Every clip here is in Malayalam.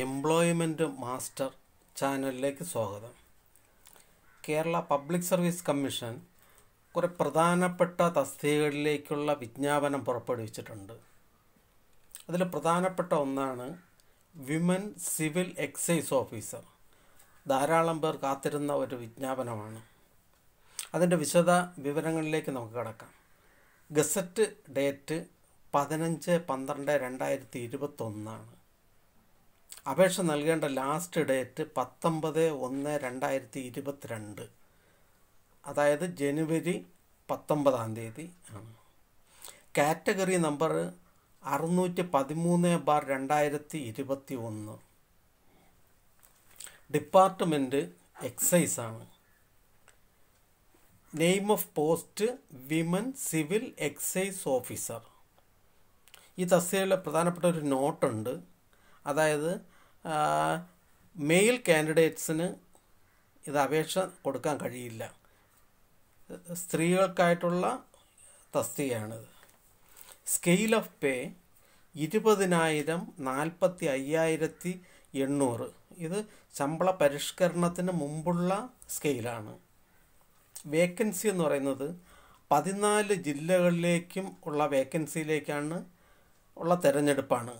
എംപ്ലോയ്മെൻറ്റ് മാസ്റ്റർ ചാനലിലേക്ക് സ്വാഗതം കേരള പബ്ലിക് സർവീസ് കമ്മീഷൻ കുറേ പ്രധാനപ്പെട്ട തസ്തികകളിലേക്കുള്ള വിജ്ഞാപനം പുറപ്പെടുവിച്ചിട്ടുണ്ട് അതിൽ പ്രധാനപ്പെട്ട ഒന്നാണ് വിമൻ സിവിൽ എക്സൈസ് ഓഫീസർ ധാരാളം പേർ കാത്തിരുന്ന ഒരു വിജ്ഞാപനമാണ് അതിൻ്റെ വിശദ വിവരങ്ങളിലേക്ക് നമുക്ക് കടക്കാം ഗസറ്റ് ഡേറ്റ് പതിനഞ്ച് പന്ത്രണ്ട് രണ്ടായിരത്തി ഇരുപത്തൊന്നാണ് അപേക്ഷ നൽകേണ്ട ലാസ്റ്റ് ഡേറ്റ് പത്തൊമ്പത് ഒന്ന് രണ്ടായിരത്തി ഇരുപത്തിരണ്ട് അതായത് ജനുവരി പത്തൊമ്പതാം തീയതി ആണ് കാറ്റഗറി നമ്പർ അറുന്നൂറ്റി പതിമൂന്ന് ബാർ രണ്ടായിരത്തി ഇരുപത്തി ഒന്ന് ഡിപ്പാർട്ട്മെൻറ്റ് എക്സൈസ് ആണ് name of post women civil excise officer ഈ തസ്തികയിലെ പ്രധാനപ്പെട്ട ഒരു നോട്ടുണ്ട് അതായത് മെയിൽ കാൻഡിഡേറ്റ്സിന് ഇത് അപേക്ഷ കൊടുക്കാൻ കഴിയില്ല സ്ത്രീകൾക്കായിട്ടുള്ള തസ്തികയാണിത് സ്കെയിൽ ഓഫ് പേ ഇരുപതിനായിരം നാൽപ്പത്തി അയ്യായിരത്തി എണ്ണൂറ് ഇത് ശമ്പള പരിഷ്കരണത്തിന് മുമ്പുള്ള സ്കെയിലാണ് വേക്കൻസി എന്ന് പറയുന്നത് പതിനാല് ജില്ലകളിലേക്കും ഉള്ള വേക്കൻസിയിലേക്കാണ് ഉള്ള തിരഞ്ഞെടുപ്പാണ്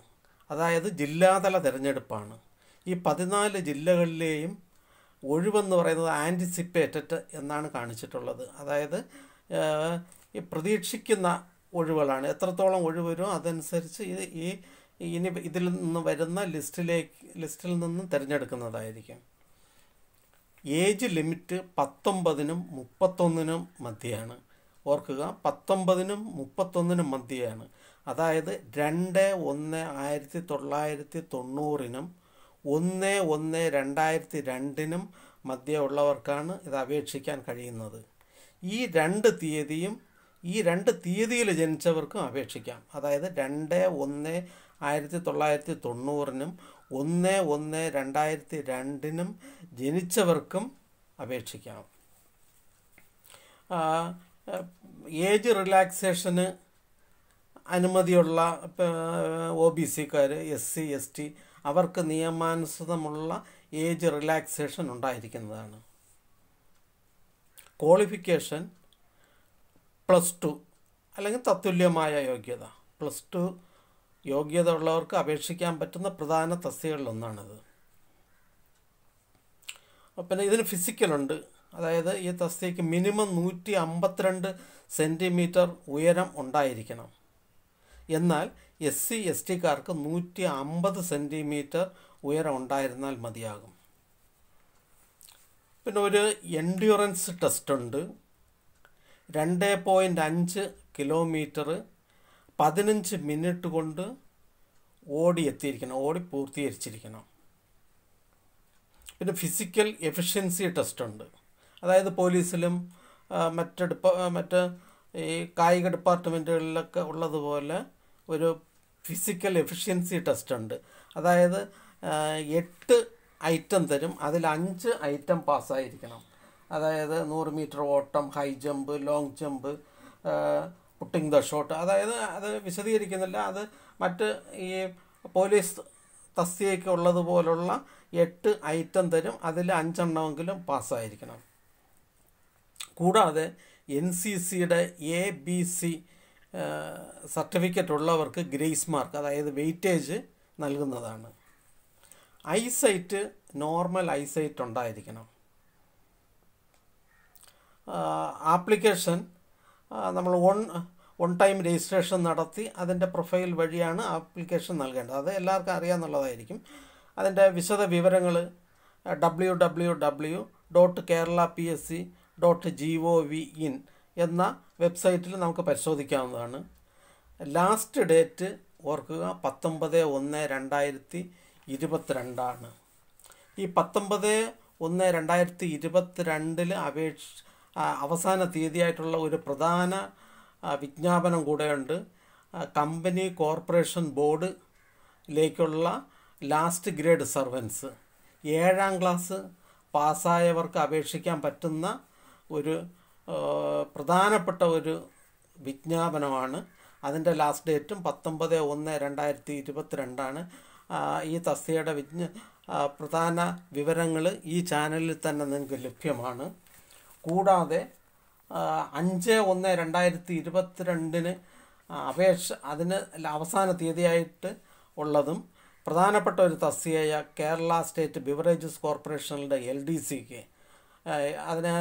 അതായത് ജില്ലാതല തിരഞ്ഞെടുപ്പാണ് ഈ പതിനാല് ജില്ലകളിലെയും ഒഴിവെന്ന് പറയുന്നത് ആൻറ്റിസിപ്പേറ്റഡ് എന്നാണ് കാണിച്ചിട്ടുള്ളത് അതായത് ഈ പ്രതീക്ഷിക്കുന്ന ഒഴിവുകളാണ് എത്രത്തോളം ഒഴിവ് വരും അതനുസരിച്ച് ഇത് ഈ ഇനി ഇതിൽ നിന്ന് വരുന്ന ലിസ്റ്റിലേക്ക് ലിസ്റ്റിൽ നിന്നും തിരഞ്ഞെടുക്കുന്നതായിരിക്കും ഏജ് ലിമിറ്റ് പത്തൊമ്പതിനും മുപ്പത്തൊന്നിനും മധ്യയാണ് ഓർക്കുക പത്തൊമ്പതിനും മുപ്പത്തൊന്നിനും മധ്യയാണ് അതായത് രണ്ട് ഒന്ന് ആയിരത്തി തൊള്ളായിരത്തി തൊണ്ണൂറിനും ഒന്ന് ഒന്ന് രണ്ടായിരത്തി രണ്ടിനും ഉള്ളവർക്കാണ് ഇത് അപേക്ഷിക്കാൻ കഴിയുന്നത് ഈ രണ്ട് തീയതിയും ഈ രണ്ട് തീയതിയിൽ ജനിച്ചവർക്കും അപേക്ഷിക്കാം അതായത് രണ്ട് ഒന്ന് ആയിരത്തി തൊള്ളായിരത്തി തൊണ്ണൂറിനും ഒന്ന് ഒന്ന് രണ്ടായിരത്തി രണ്ടിനും ജനിച്ചവർക്കും അപേക്ഷിക്കാം ഏജ് റിലാക്സേഷന് അനുമതിയുള്ള ഒ ബി സിക്കാർ എസ് സി എസ് ടി അവർക്ക് നിയമാനുസൃതമുള്ള ഏജ് റിലാക്സേഷൻ ഉണ്ടായിരിക്കുന്നതാണ് ക്വാളിഫിക്കേഷൻ പ്ലസ് ടു അല്ലെങ്കിൽ തത്തുല്യമായ യോഗ്യത പ്ലസ് ടു യോഗ്യത ഉള്ളവർക്ക് അപേക്ഷിക്കാൻ പറ്റുന്ന പ്രധാന തസ്തികളിലൊന്നാണിത് പിന്നെ ഇതിന് ഫിസിക്കലുണ്ട് അതായത് ഈ തസ്തിക്ക് മിനിമം നൂറ്റി അമ്പത്തിരണ്ട് സെൻറ്റിമീറ്റർ ഉയരം ഉണ്ടായിരിക്കണം എന്നാൽ എസ് സി എസ് ടിക്കാർക്ക് നൂറ്റി അമ്പത് സെൻറ്റിമീറ്റർ ഉയരം ഉണ്ടായിരുന്നാൽ മതിയാകും പിന്നെ ഒരു എൻഡ്യൂറൻസ് ടെസ്റ്റ് ഉണ്ട് രണ്ട് പോയിൻ്റ് അഞ്ച് കിലോമീറ്റർ പതിനഞ്ച് മിനിറ്റ് കൊണ്ട് ഓടി എത്തിയിരിക്കണം ഓടി പൂർത്തീകരിച്ചിരിക്കണം പിന്നെ ഫിസിക്കൽ എഫിഷ്യൻസി ടെസ്റ്റ് ഉണ്ട് അതായത് പോലീസിലും മറ്റെടുപ്പ് മറ്റ് ഈ കായിക ഡിപ്പാർട്ട്മെൻറ്റുകളിലൊക്കെ ഉള്ളതുപോലെ ഒരു ഫിസിക്കൽ എഫിഷ്യൻസി ടെസ്റ്റ് ഉണ്ട് അതായത് എട്ട് ഐറ്റം തരും അതിൽ അഞ്ച് ഐറ്റം പാസ്സായിരിക്കണം അതായത് നൂറ് മീറ്റർ ഓട്ടം high jump long jump putting the shot അതായത് അത് വിശദീകരിക്കുന്നില്ല അത് മറ്റ് ഈ പോലീസ് തസ്തിയൊക്കെ ഉള്ളതുപോലുള്ള എട്ട് ഐറ്റം തരും അതിൽ അഞ്ചെണ്ണമെങ്കിലും പാസ്സായിരിക്കണം കൂടാതെ എൻ സി സിയുടെ എ ബി സി സർട്ടിഫിക്കറ്റ് ഉള്ളവർക്ക് ഗ്രേസ് മാർക്ക് അതായത് വെയിറ്റേജ് നൽകുന്നതാണ് ഐസൈറ്റ് നോർമൽ ഐസൈറ്റ് ഉണ്ടായിരിക്കണം ആപ്ലിക്കേഷൻ നമ്മൾ വൺ വൺ ടൈം രജിസ്ട്രേഷൻ നടത്തി അതിൻ്റെ പ്രൊഫൈൽ വഴിയാണ് ആപ്ലിക്കേഷൻ നൽകേണ്ടത് അത് എല്ലാവർക്കും അറിയാമെന്നുള്ളതായിരിക്കും അതിൻ്റെ വിശദ വിവരങ്ങൾ W W W dot Kerala P S C dot G O V in എന്ന വെബ്സൈറ്റിൽ നമുക്ക് പരിശോധിക്കാവുന്നതാണ് ലാസ്റ്റ് ഡേറ്റ് ഓർക്കുക പത്തൊമ്പത് ഒന്ന് രണ്ടായിരത്തി ഇരുപത്തിരണ്ടാണ് ഈ പത്തൊമ്പത് ഒന്ന് രണ്ടായിരത്തി ഇരുപത്തിരണ്ടിൽ അപേക്ഷ അവസാന തീയതിയായിട്ടുള്ള ഒരു പ്രധാന വിജ്ഞാപനം കൂടെയുണ്ട് കമ്പനി കോർപ്പറേഷൻ ബോർഡിലേക്കുള്ള ലാസ്റ്റ് ഗ്രേഡ് സർവൻസ് ഏഴാം ക്ലാസ് പാസ്സായവർക്ക് അപേക്ഷിക്കാൻ പറ്റുന്ന ഒരു പ്രധാനപ്പെട്ട ഒരു വിജ്ഞാപനമാണ് അതിൻ്റെ ലാസ്റ്റ് ഡേറ്റും പത്തൊമ്പത് ഒന്ന് രണ്ടായിരത്തി ഇരുപത്തിരണ്ടാണ് ഈ തസ്തിയുടെ വിജ്ഞ പ്രധാന വിവരങ്ങൾ ഈ ചാനലിൽ തന്നെ നിങ്ങൾക്ക് ലഭ്യമാണ് കൂടാതെ അഞ്ച് ഒന്ന് രണ്ടായിരത്തി ഇരുപത്തിരണ്ടിന് അപേക്ഷ അതിന് അവസാന തീയതിയായിട്ട് ഉള്ളതും പ്രധാനപ്പെട്ട ഒരു തസ്തിയായ കേരള സ്റ്റേറ്റ് ബിവറേജസ് കോർപ്പറേഷനിലെ എൽ ഡി സിക്ക് അതിന്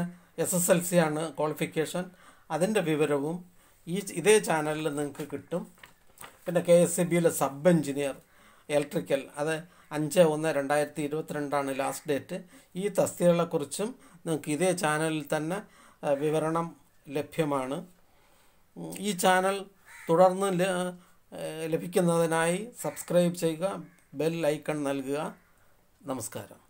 എസ് എസ് എൽ സി ആണ് ക്വാളിഫിക്കേഷൻ അതിൻ്റെ വിവരവും ഈ ഇതേ ചാനലിൽ നിങ്ങൾക്ക് കിട്ടും പിന്നെ കെ എസ് സി ബിയിലെ സബ് എഞ്ചിനീയർ ഇലക്ട്രിക്കൽ അത് അഞ്ച് ഒന്ന് രണ്ടായിരത്തി ഇരുപത്തിരണ്ടാണ് ലാസ്റ്റ് ഡേറ്റ് ഈ തസ്തികളെക്കുറിച്ചും നിങ്ങൾക്ക് ഇതേ ചാനലിൽ തന്നെ വിവരണം ലഭ്യമാണ് ഈ ചാനൽ തുടർന്ന് ലഭിക്കുന്നതിനായി സബ്സ്ക്രൈബ് ചെയ്യുക ബെൽ ഐക്കൺ നൽകുക നമസ്കാരം